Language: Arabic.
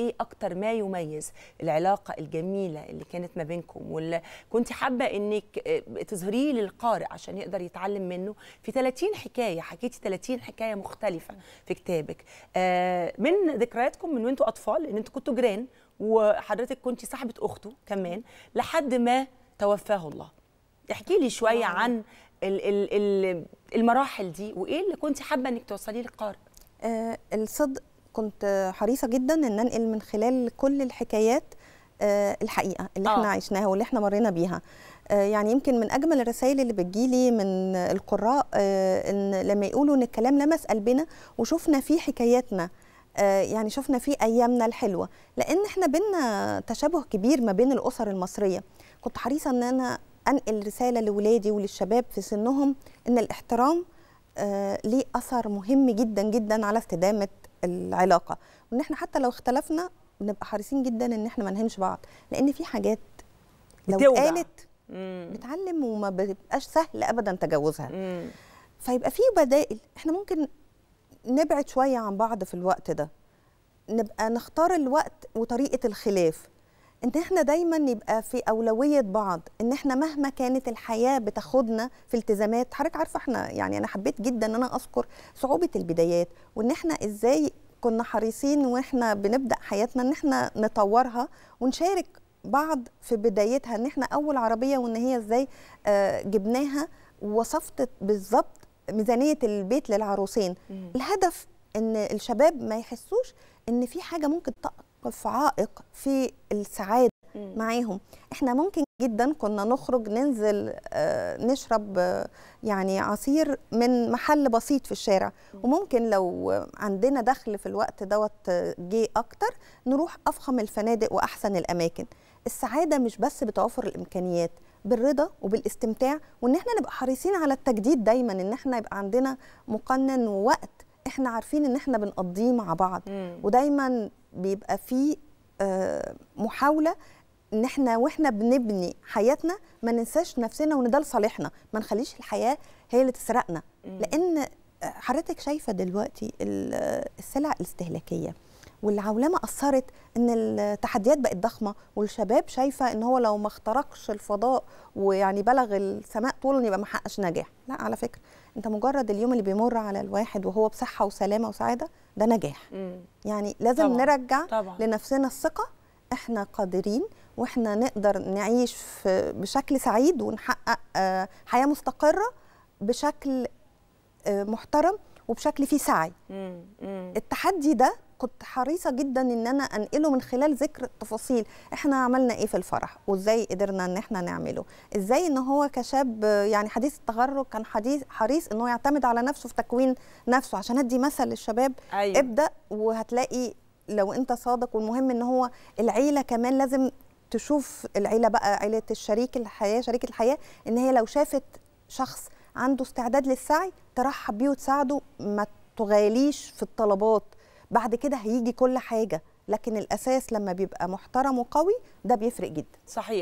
ايه اكتر ما يميز العلاقه الجميله اللي كانت ما بينكم واللي كنت حابه انك آه، تظهريه للقارئ عشان يقدر يتعلم منه في 30 حكايه حكيتي 30 حكايه مختلفه في كتابك آه، من ذكرياتكم من وانتوا اطفال ان انتوا كنتوا جيران وحضرتك كنت صاحبه اخته كمان لحد ما توفاه الله احكي لي شويه عن المراحل دي وايه اللي كنت حابه انك توصليه للقارئ آه، الصدق كنت حريصه جدا ان انقل من خلال كل الحكايات آه، الحقيقه اللي آه. احنا آه. عشناها واللي احنا مرينا بيها آه، يعني يمكن من اجمل الرسائل اللي بتجيلي من القراء ان لما يقولوا ان الكلام لمس قلبنا وشفنا فيه حكاياتنا يعني شفنا فيه ايامنا الحلوه لان احنا بينا تشابه كبير ما بين الاسر المصريه كنت حريصه ان انا انقل رساله لولادي وللشباب في سنهم ان الاحترام ليه اثر مهم جدا جدا على استدامه العلاقه وان احنا حتى لو اختلفنا بنبقى حريصين جدا ان احنا ما نهمش بعض لان في حاجات لو بتوجع. قالت بتعلم وما بيبقاش سهل ابدا تجاوزها مم. فيبقى في بدائل احنا ممكن نبعد شويه عن بعض في الوقت ده نبقى نختار الوقت وطريقه الخلاف ان احنا دايما نبقى في اولويه بعض ان احنا مهما كانت الحياه بتاخدنا في التزامات حضرتك عارفه احنا يعني انا حبيت جدا ان انا اذكر صعوبه البدايات وان احنا ازاي كنا حريصين واحنا بنبدا حياتنا ان احنا نطورها ونشارك بعض في بدايتها ان احنا اول عربيه وان هي ازاي آه، جبناها ووصفت بالظبط ميزانيه البيت للعروسين الهدف ان الشباب ما يحسوش ان في حاجه ممكن تقطع موقف عائق في السعاده معاهم احنا ممكن جدا كنا نخرج ننزل آه، نشرب آه، يعني عصير من محل بسيط في الشارع وممكن لو عندنا دخل في الوقت دوت آه، جه اكتر نروح افخم الفنادق واحسن الاماكن السعاده مش بس بتوفر الامكانيات بالرضا وبالاستمتاع وان احنا نبقى حريصين على التجديد دايما ان احنا يبقى عندنا مقنن ووقت احنا عارفين ان احنا بنقضيه مع بعض مم. ودايما بيبقى في آه، محاوله ان احنا واحنا بنبني حياتنا ما ننساش نفسنا وان ده لصالحنا ما نخليش الحياه هي اللي تسرقنا لان حضرتك شايفه دلوقتي السلع الاستهلاكيه والعولمه اثرت ان التحديات بقت ضخمه والشباب شايفه ان هو لو ما اخترقش الفضاء ويعني بلغ السماء طول يبقى ما حققش نجاح لا على فكره انت مجرد اليوم اللي بيمر على الواحد وهو بصحه وسلامه وسعاده ده نجاح مم. يعني لازم طبعًا. نرجع طبعًا. لنفسنا الثقه احنا قادرين واحنا نقدر نعيش بشكل سعيد ونحقق آه، حياه مستقره بشكل آه، محترم وبشكل فيه سعي التحدي ده كنت حريصه جدا ان انا انقله من خلال ذكر تفاصيل احنا عملنا ايه في الفرح وازاي قدرنا ان احنا نعمله ازاي ان هو كشاب يعني حديث التخرج كان حديث حريص انه يعتمد على نفسه في تكوين نفسه عشان ادي مثل للشباب أيوة. ابدا وهتلاقي لو انت صادق والمهم ان هو العيله كمان لازم تشوف العيله بقى عيله الشريك الحياه شريك الحياه ان هي لو شافت شخص عنده استعداد للسعي ترحب بيه وتساعده ما تغاليش في الطلبات بعد كده هيجي كل حاجه لكن الاساس لما بيبقى محترم وقوي ده بيفرق جدا صحيح